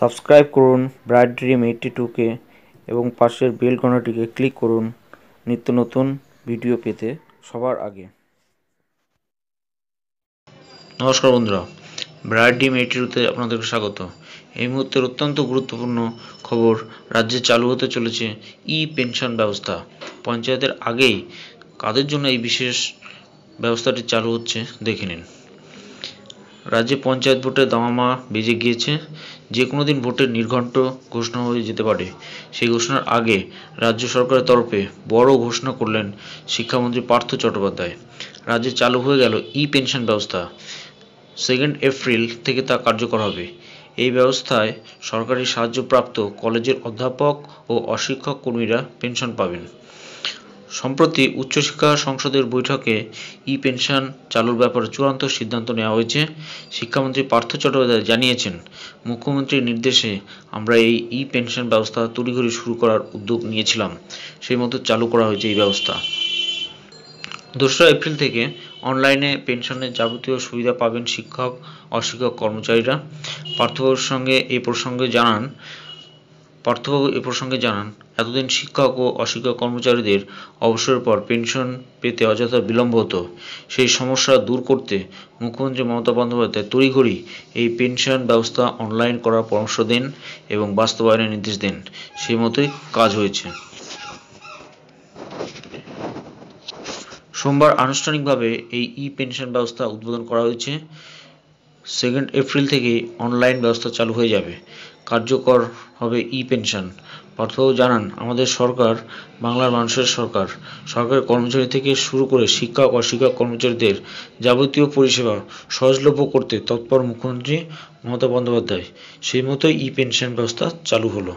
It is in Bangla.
সাবস্ক্রাইব করুন ব্রাইট ড্রিম এইটটি টুকে এবং পাশের বেল ঘন্টাটিকে ক্লিক করুন নিত্য নতুন ভিডিও পেতে সবার আগে নমস্কার বন্ধুরা ব্রাইট ডিম এইটি টুতে আপনাদেরকে স্বাগত এই মুহূর্তের অত্যন্ত গুরুত্বপূর্ণ খবর রাজ্যে চালু হতে চলেছে ই পেনশন ব্যবস্থা পঞ্চায়েতের আগেই কাদের জন্য এই বিশেষ ব্যবস্থাটি চালু হচ্ছে দেখে নিন রাজ্যে পঞ্চায়েত ভোটে দামামা বেজে গিয়েছে যে কোনো দিন ভোটের নির্ঘণ্ট ঘোষণা হয়ে যেতে পারে সেই ঘোষণার আগে রাজ্য সরকারের তরফে বড় ঘোষণা করলেন শিক্ষামন্ত্রী পার্থ চট্টোপাধ্যায় রাজ্যে চালু হয়ে গেল ই পেনশন ব্যবস্থা সেকেন্ড এপ্রিল থেকে তা কার্যকর হবে এই ব্যবস্থায় সরকারি সাহায্যপ্রাপ্ত কলেজের অধ্যাপক ও অশিক্ষক কর্মীরা পেনশন পাবেন সম্প্রতি উচ্চশিক্ষা সংসদের বৈঠকে ই পেনশন চালুর ব্যাপারে চূড়ান্ত সিদ্ধান্ত নেওয়া হয়েছে শিক্ষামন্ত্রী পার্থ চট্টোপাধ্যায় জানিয়েছেন মুখ্যমন্ত্রীর নির্দেশে আমরা এই ই পেনশন ব্যবস্থা তড়িঘড়ি শুরু করার উদ্যোগ নিয়েছিলাম সেই মতো চালু করা হয়েছে এই ব্যবস্থা দোসরা এপ্রিল থেকে অনলাইনে পেনশনের যাবতীয় সুবিধা পাবেন শিক্ষক অশিক্ষক কর্মচারীরা পার্থবাবুর সঙ্গে এ প্রসঙ্গে জানান পার্থবাবু এ প্রসঙ্গে জানান এতদিন শিক্ষক ও অশিক্ষক কর্মচারীদের অবসরের পর পেনশন পেতে অযথা বিলম্ব হতো সেই সমস্যা দূর করতে মুখ্যমন্ত্রী মমতা বন্দ্যোপাধ্যায় তড়িঘড়ি এই পেনশন ব্যবস্থা অনলাইন করার পরামর্শ দেন এবং বাস্তবায়নের নির্দেশ দেন সেই মতোই কাজ হয়েছে সোমবার আনুষ্ঠানিকভাবে এই ই পেনশন ব্যবস্থা উদ্বোধন করা হয়েছে সেকেন্ড এপ্রিল থেকে অনলাইন ব্যবস্থা চালু হয়ে যাবে কার্যকর হবে ই পেনশন পার্থ জানান আমাদের সরকার বাংলার মানুষের সরকার সরকারের কর্মচারী থেকে শুরু করে শিক্ষক অশিক্ষক কর্মচারীদের যাবতীয় পরিষেবা সহজলভ্য করতে তৎপর মুখ্যমন্ত্রী মমতা বন্দ্যোপাধ্যায় সেই মতো ই পেনশন ব্যবস্থা চালু হলো